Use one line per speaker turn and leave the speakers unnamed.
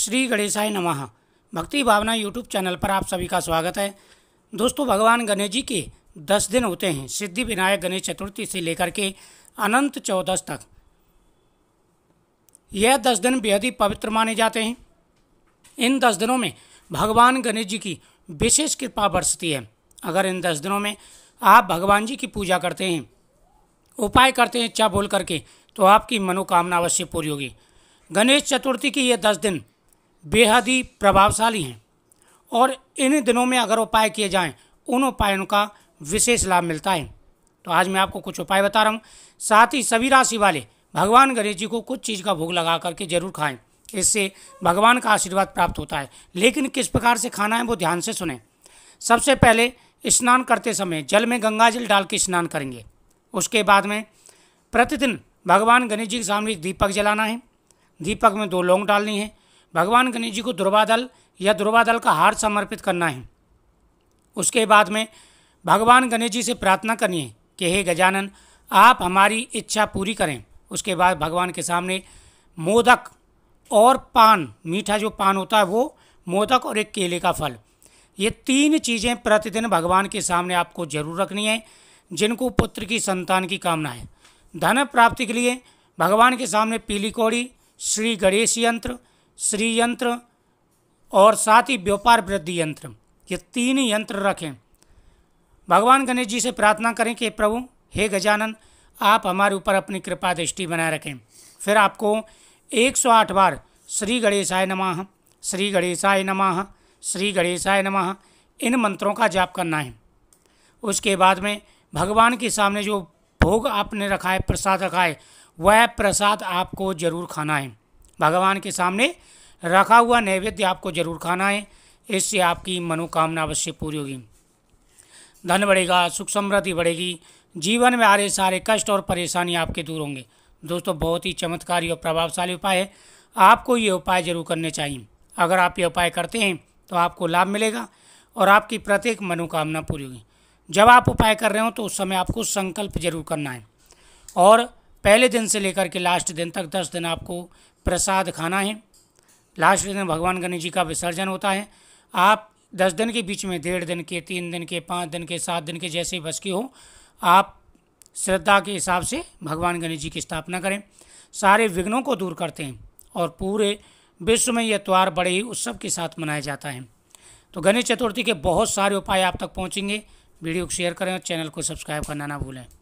श्री गणेशाय नमः भक्ति भावना यूट्यूब चैनल पर आप सभी का स्वागत है दोस्तों भगवान गणेश जी के दस दिन होते हैं सिद्धि विनायक गणेश चतुर्थी से लेकर के अनंत चौदस तक यह दस दिन बेहद ही पवित्र माने जाते हैं इन दस दिनों में भगवान गणेश जी की विशेष कृपा बरसती है अगर इन दस दिनों में आप भगवान जी की पूजा करते हैं उपाय करते हैं इच्छा बोल करके तो आपकी मनोकामना अवश्य पूरी होगी गणेश चतुर्थी की ये दस दिन बेहद ही प्रभावशाली हैं और इन दिनों में अगर उपाय किए जाएं उन उपायों का विशेष लाभ मिलता है तो आज मैं आपको कुछ उपाय बता रहा हूँ साथ ही सभी राशि वाले भगवान गणेश जी को कुछ चीज़ का भोग लगा करके जरूर खाएं इससे भगवान का आशीर्वाद प्राप्त होता है लेकिन किस प्रकार से खाना है वो ध्यान से सुने सबसे पहले स्नान करते समय जल में गंगा जल डाल के स्नान करेंगे उसके बाद में प्रतिदिन भगवान गणेश जी के सामने दीपक जलाना है दीपक में दो लौंग डालनी है भगवान गणेश जी को दुर्वादल या दुर्वादल का हार समर्पित करना है उसके बाद में भगवान गणेश जी से प्रार्थना करनी है कि हे गजानन आप हमारी इच्छा पूरी करें उसके बाद भगवान के सामने मोदक और पान मीठा जो पान होता है वो मोदक और एक केले का फल ये तीन चीज़ें प्रतिदिन भगवान के सामने आपको जरूर रखनी है जिनको पुत्र की संतान की कामना है धन प्राप्ति के लिए भगवान के सामने पीली कौड़ी श्री गणेश यंत्र श्री यंत्र और साथ ही व्यापार वृद्धि यंत्र ये तीन यंत्र रखें भगवान गणेश जी से प्रार्थना करें कि प्रभु हे गजानन आप हमारे ऊपर अपनी कृपा दृष्टि बनाए रखें फिर आपको 108 बार श्री गणेशाय नमः श्री गणेशाय नमः श्री गणेशाय नमः इन मंत्रों का जाप करना है उसके बाद में भगवान के सामने जो भोग आपने रखा है प्रसाद रखा है वह प्रसाद आपको जरूर खाना है भगवान के सामने रखा हुआ नैवेद्य आपको जरूर खाना है इससे आपकी मनोकामना अवश्य पूरी होगी धन बढ़ेगा सुख समृद्धि बढ़ेगी जीवन में आ रहे सारे कष्ट और परेशानी आपके दूर होंगे दोस्तों बहुत ही चमत्कारी और प्रभावशाली उपाय है आपको ये उपाय जरूर करने चाहिए अगर आप ये उपाय करते हैं तो आपको लाभ मिलेगा और आपकी प्रत्येक मनोकामना पूरी होगी जब आप उपाय कर रहे हो तो उस समय आपको संकल्प जरूर करना है और पहले दिन से लेकर के लास्ट दिन तक दस दिन आपको प्रसाद खाना है लास्ट के दिन भगवान गणेश जी का विसर्जन होता है आप दस दिन के बीच में डेढ़ दिन के तीन दिन के पाँच दिन के सात दिन के जैसे बस की हो आप श्रद्धा के हिसाब से भगवान गणेश जी की स्थापना करें सारे विघ्नों को दूर करते हैं और पूरे विश्व में यह त्यौहार बड़े ही उत्सव के साथ मनाया जाता है तो गणेश चतुर्थी के बहुत सारे उपाय आप तक पहुँचेंगे वीडियो को शेयर करें और चैनल को सब्सक्राइब करना ना भूलें